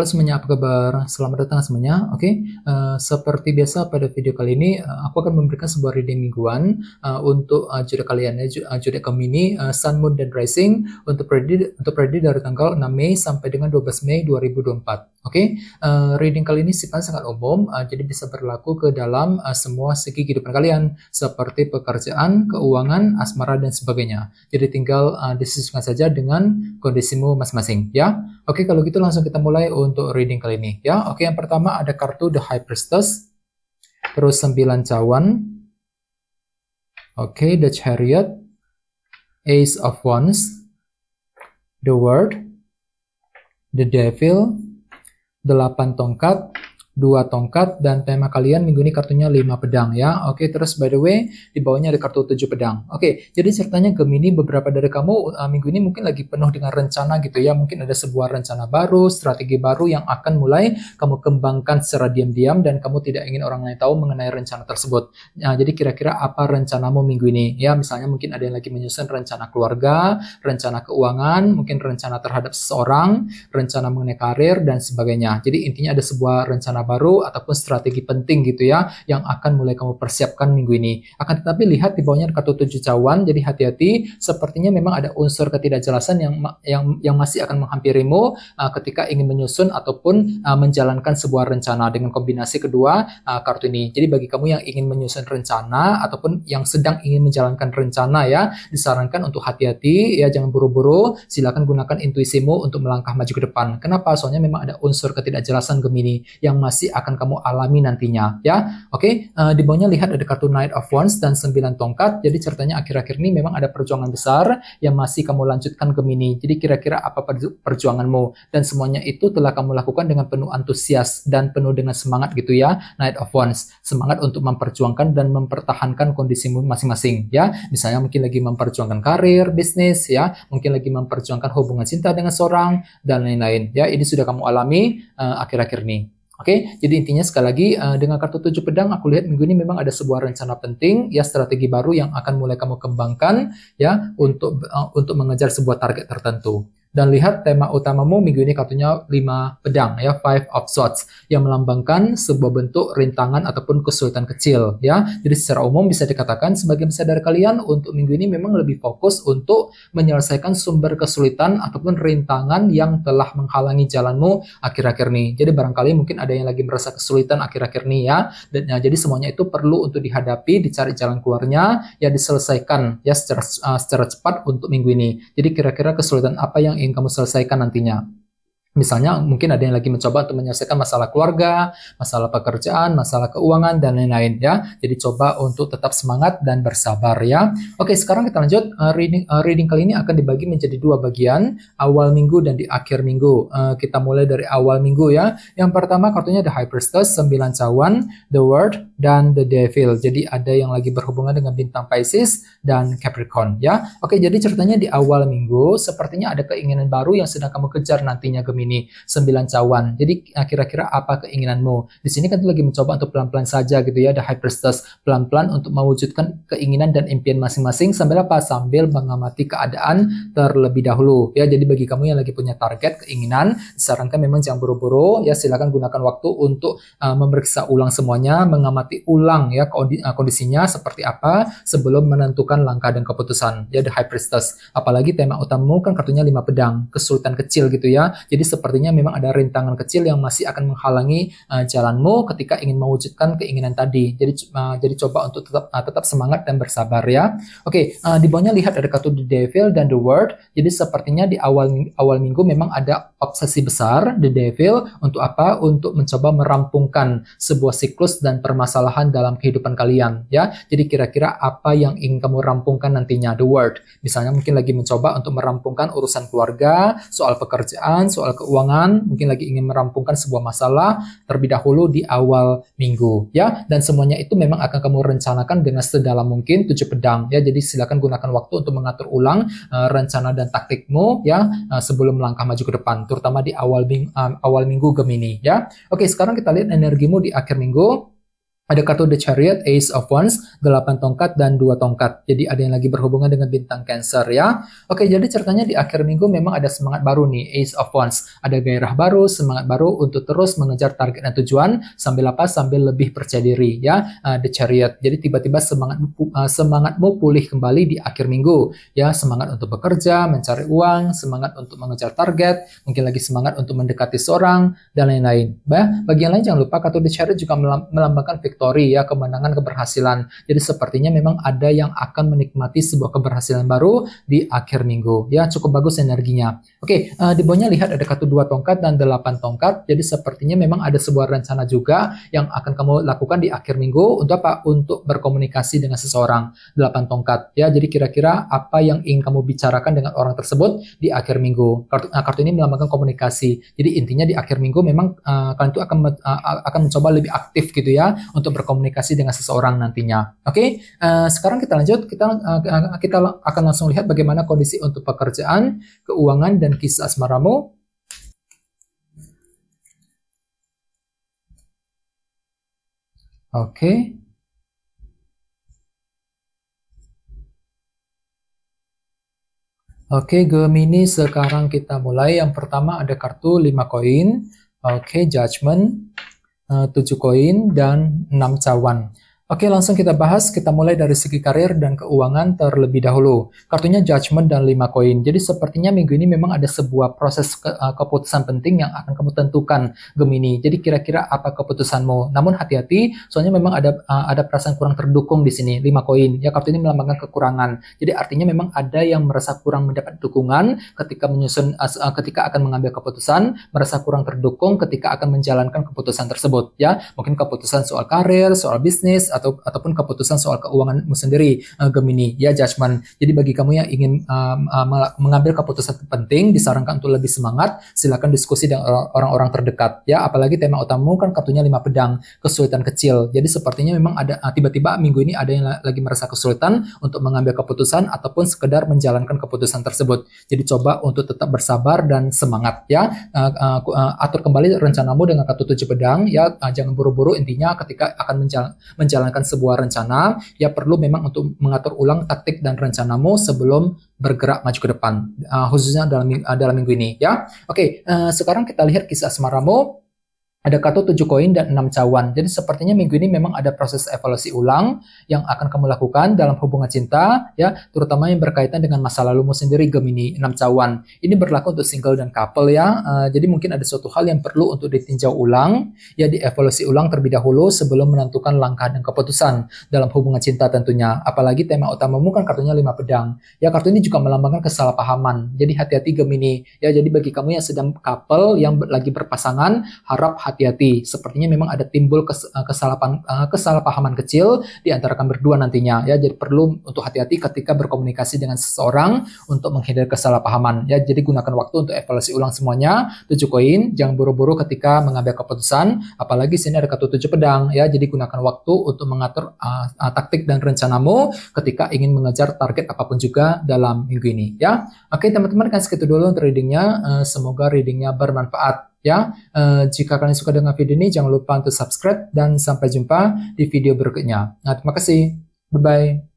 Halo semuanya, apa kabar? Selamat datang semuanya. Oke, okay? uh, eh, seperti biasa pada video kali ini uh, aku akan memberikan sebuah reading mingguan uh, untuk uh, judul kalian ya, uh, judul kami ini uh, Sun, Moon, dan Rising untuk prediksi untuk predi dari tanggal 6 Mei sampai dengan 12 Mei 2024. Oke, okay? uh, reading kali ini sifatnya sangat umum, uh, jadi bisa berlaku ke dalam uh, semua segi kehidupan kalian seperti pekerjaan, keuangan, asmara dan sebagainya. Jadi tinggal uh, disesuaikan saja dengan kondisimu masing-masing ya. Oke, okay, kalau gitu langsung kita mulai untuk untuk reading kali ini ya. Oke, yang pertama ada kartu The High Priestess. Terus sembilan cawan. Oke, The Chariot. Ace of Wands. The World, The Devil. delapan tongkat dua tongkat dan tema kalian minggu ini kartunya lima pedang ya. Oke, okay, terus by the way di bawahnya ada kartu tujuh pedang. Oke, okay, jadi ceritanya Gemini beberapa dari kamu uh, minggu ini mungkin lagi penuh dengan rencana gitu ya. Mungkin ada sebuah rencana baru, strategi baru yang akan mulai kamu kembangkan secara diam-diam dan kamu tidak ingin orang lain tahu mengenai rencana tersebut. Nah, jadi kira-kira apa rencanamu minggu ini? Ya, misalnya mungkin ada yang lagi menyusun rencana keluarga, rencana keuangan, mungkin rencana terhadap seseorang, rencana mengenai karir dan sebagainya. Jadi intinya ada sebuah rencana baru ataupun strategi penting gitu ya yang akan mulai kamu persiapkan minggu ini. Akan tetapi lihat di bawahnya kartu tujuh cawan, jadi hati-hati. Sepertinya memang ada unsur ketidakjelasan yang yang yang masih akan menghampirimu uh, ketika ingin menyusun ataupun uh, menjalankan sebuah rencana dengan kombinasi kedua uh, kartu ini. Jadi bagi kamu yang ingin menyusun rencana ataupun yang sedang ingin menjalankan rencana ya, disarankan untuk hati-hati ya, jangan buru-buru. Silakan gunakan intuisimu untuk melangkah maju ke depan. Kenapa? Soalnya memang ada unsur ketidakjelasan Gemini yang masih masih akan kamu alami nantinya ya. Oke, okay? uh, eh, di bawahnya lihat ada kartu Knight of Wands dan sembilan tongkat. Jadi ceritanya akhir-akhir ini memang ada perjuangan besar yang masih kamu lanjutkan ke mini. Jadi kira-kira apa perjuanganmu dan semuanya itu telah kamu lakukan dengan penuh antusias dan penuh dengan semangat gitu ya. Knight of Wands, semangat untuk memperjuangkan dan mempertahankan kondisimu masing-masing ya. Misalnya mungkin lagi memperjuangkan karir, bisnis ya, mungkin lagi memperjuangkan hubungan cinta dengan seorang dan lain-lain ya. Ini sudah kamu alami eh, akhir-akhir uh, akhir -akhir ini. Oke, jadi intinya sekali lagi uh, dengan kartu tujuh pedang aku lihat minggu ini memang ada sebuah rencana penting ya strategi baru yang akan mulai kamu kembangkan ya untuk uh, untuk mengejar sebuah target tertentu. Dan lihat tema utamamu minggu ini katanya 5 pedang ya, five of swords yang melambangkan sebuah bentuk rintangan ataupun kesulitan kecil ya. Jadi secara umum bisa dikatakan sebagian besar dari kalian untuk minggu ini memang lebih fokus untuk menyelesaikan sumber kesulitan ataupun rintangan yang telah menghalangi jalanmu akhir-akhir ini. Jadi barangkali mungkin ada yang lagi merasa kesulitan akhir-akhir ini ya. Dan ya, jadi semuanya itu perlu untuk dihadapi, dicari jalan keluarnya, ya diselesaikan ya secara uh, secara cepat untuk minggu ini. Jadi kira-kira kesulitan apa yang yang ingin kamu selesaikan nantinya. Misalnya mungkin ada yang lagi mencoba untuk menyelesaikan masalah keluarga, masalah pekerjaan, masalah keuangan dan lain-lain ya. Jadi coba untuk tetap semangat dan bersabar ya. Oke, sekarang kita lanjut uh, reading uh, reading kali ini akan dibagi menjadi dua bagian, awal minggu dan di akhir minggu. Uh, kita mulai dari awal minggu ya. Yang pertama kartunya ada High Priestess, cawan, The World dan The Devil. Jadi ada yang lagi berhubungan dengan bintang Pisces dan Capricorn ya. Oke, jadi ceritanya di awal minggu sepertinya ada keinginan baru yang sedang kamu kejar nantinya Gemini Gemini, sembilan cawan. Jadi ah, kira-kira apa keinginanmu? Di sini kan itu lagi mencoba untuk pelan-pelan saja gitu ya, ada High Priestess, pelan-pelan untuk mewujudkan keinginan dan impian masing-masing sambil apa? Sambil mengamati keadaan terlebih dahulu ya. Jadi bagi kamu yang lagi punya target keinginan, disarankan memang jangan buru-buru ya, silakan gunakan waktu untuk uh, memeriksa ulang semuanya, mengamati ulang ya ah, kondisinya seperti apa sebelum menentukan langkah dan keputusan. Ya, ada high priestess. Apalagi tema utamamu kan kartunya lima pedang, kesulitan kecil gitu ya. Jadi sepertinya memang ada rintangan kecil yang masih akan menghalangi uh, jalanmu ketika ingin mewujudkan keinginan tadi. Jadi uh, jadi coba untuk tetap uh, tetap semangat dan bersabar ya. Oke, okay, uh, di bawahnya lihat ada kartu The Devil dan The World. Jadi sepertinya di awal awal minggu memang ada obsesi besar The Devil untuk apa? Untuk mencoba merampungkan sebuah siklus dan permasalahan dalam kehidupan kalian ya. Jadi kira-kira apa yang ingin kamu rampungkan nantinya The World. Misalnya mungkin lagi mencoba untuk merampungkan urusan keluarga, soal pekerjaan, soal keuangan, mungkin lagi ingin merampungkan sebuah masalah terlebih dahulu di awal minggu ya. Dan semuanya itu memang akan kamu rencanakan dengan sedalam mungkin tujuh pedang ya. Jadi silakan gunakan waktu untuk mengatur ulang uh, rencana dan taktikmu ya uh, sebelum melangkah maju ke depan, terutama di awal ming uh, awal minggu Gemini ya. Oke, sekarang kita lihat energimu di akhir minggu ada kartu The Chariot, Ace of Wands, 8 tongkat, dan 2 tongkat. Jadi ada yang lagi berhubungan dengan bintang Cancer ya. Oke, jadi ceritanya di akhir minggu memang ada semangat baru nih, Ace of Wands. Ada gairah baru, semangat baru untuk terus mengejar target dan tujuan, sambil apa? Sambil lebih percaya diri ya, eh, The Chariot. Jadi tiba-tiba semangat uh, semangatmu pulih kembali di akhir minggu. Ya, semangat untuk bekerja, mencari uang, semangat untuk mengejar target, mungkin lagi semangat untuk mendekati seorang, dan lain-lain. Bah, bagian lain jangan lupa kartu The Chariot juga melambangkan victory victory ya, kemenangan, keberhasilan. Jadi sepertinya memang ada yang akan menikmati sebuah keberhasilan baru di akhir minggu. Ya, cukup bagus energinya. Oke, uh, di bawahnya lihat ada kartu dua tongkat dan delapan tongkat. Jadi sepertinya memang ada sebuah rencana juga yang akan kamu lakukan di akhir minggu untuk apa? Untuk berkomunikasi dengan seseorang. Delapan tongkat ya. Jadi kira-kira apa yang ingin kamu bicarakan dengan orang tersebut di akhir minggu. Kartu, nah, kartu ini melambangkan komunikasi. Jadi intinya di akhir minggu memang uh, kalian itu akan uh, akan mencoba lebih aktif gitu ya untuk untuk berkomunikasi dengan seseorang nantinya. Oke, okay? uh, eh, sekarang kita lanjut kita uh, kita akan langsung lihat bagaimana kondisi untuk pekerjaan, keuangan dan kisah asmaramu. Oke. Okay. Oke, okay, Gemini sekarang kita mulai. Yang pertama ada kartu 5 koin. Oke, okay, Judgment. 7 eh, koin dan 6 cawan. Oke, langsung kita bahas. Kita mulai dari segi karir dan keuangan terlebih dahulu. Kartunya Judgment dan 5 koin. Jadi sepertinya minggu ini memang ada sebuah proses ke, eh, keputusan penting yang akan kamu tentukan Gemini. Jadi kira-kira apa keputusanmu? Namun hati-hati, soalnya memang ada uh, ada perasaan kurang terdukung di sini 5 koin. Ya kartu ini melambangkan kekurangan. Jadi artinya memang ada yang merasa kurang mendapat dukungan ketika menyusun uh, ketika akan mengambil keputusan, merasa kurang terdukung ketika akan menjalankan keputusan tersebut, ya. Mungkin keputusan soal karir, soal bisnis atau ataupun keputusan soal keuanganmu sendiri uh, Gemini ya judgment. Jadi bagi kamu yang ingin uh, uh, mengambil keputusan penting disarankan untuk lebih semangat silakan diskusi dengan orang-orang terdekat ya apalagi tema utamamu kan kartunya lima pedang kesulitan kecil. Jadi sepertinya memang ada eh, tiba-tiba uh, minggu ini ada yang lagi merasa kesulitan untuk mengambil keputusan ataupun sekedar menjalankan keputusan tersebut. Jadi coba untuk tetap bersabar dan semangat ya. Uh, uh, atur kembali rencanamu dengan kartu tujuh pedang ya uh, jangan buru-buru intinya ketika akan menjal menjalankan akan sebuah rencana, ya perlu memang untuk mengatur ulang taktik dan rencanamu sebelum bergerak maju ke depan, uh, khususnya dalam uh, dalam minggu ini ya. Oke, okay, uh, eh, sekarang kita lihat kisah asmaramu ada kartu 7 koin dan 6 cawan. Jadi sepertinya minggu ini memang ada proses evaluasi ulang yang akan kamu lakukan dalam hubungan cinta ya, terutama yang berkaitan dengan masa lalumu sendiri Gemini 6 cawan. Ini berlaku untuk single dan couple ya. Uh, jadi mungkin ada suatu hal yang perlu untuk ditinjau ulang, ya di dievaluasi ulang terlebih dahulu sebelum menentukan langkah dan keputusan dalam hubungan cinta tentunya. Apalagi tema utamamu kan kartunya 5 pedang. Ya kartu ini juga melambangkan kesalahpahaman. Jadi hati-hati Gemini. Ya jadi bagi kamu yang sedang couple yang lagi berpasangan, harap hati-hati. Sepertinya memang ada timbul eh, kesalahan eh, kesalahpahaman kecil di antara kalian berdua nantinya ya. Jadi perlu untuk hati-hati ketika berkomunikasi dengan seseorang untuk menghindari kesalahpahaman ya. Jadi gunakan waktu untuk evaluasi ulang semuanya. Tujuh koin, jangan buru-buru ketika mengambil keputusan, apalagi sini ada kartu tujuh pedang ya. Jadi gunakan waktu untuk mengatur uh, uh, taktik dan rencanamu ketika ingin mengejar target apapun juga dalam minggu ini ya. Oke, teman-teman kan segitu dulu untuk readingnya. Uh, semoga readingnya bermanfaat. Ya, Uh, jika kalian suka dengan video ini, jangan lupa untuk subscribe dan sampai jumpa di video berikutnya. Nah, terima kasih. Bye-bye.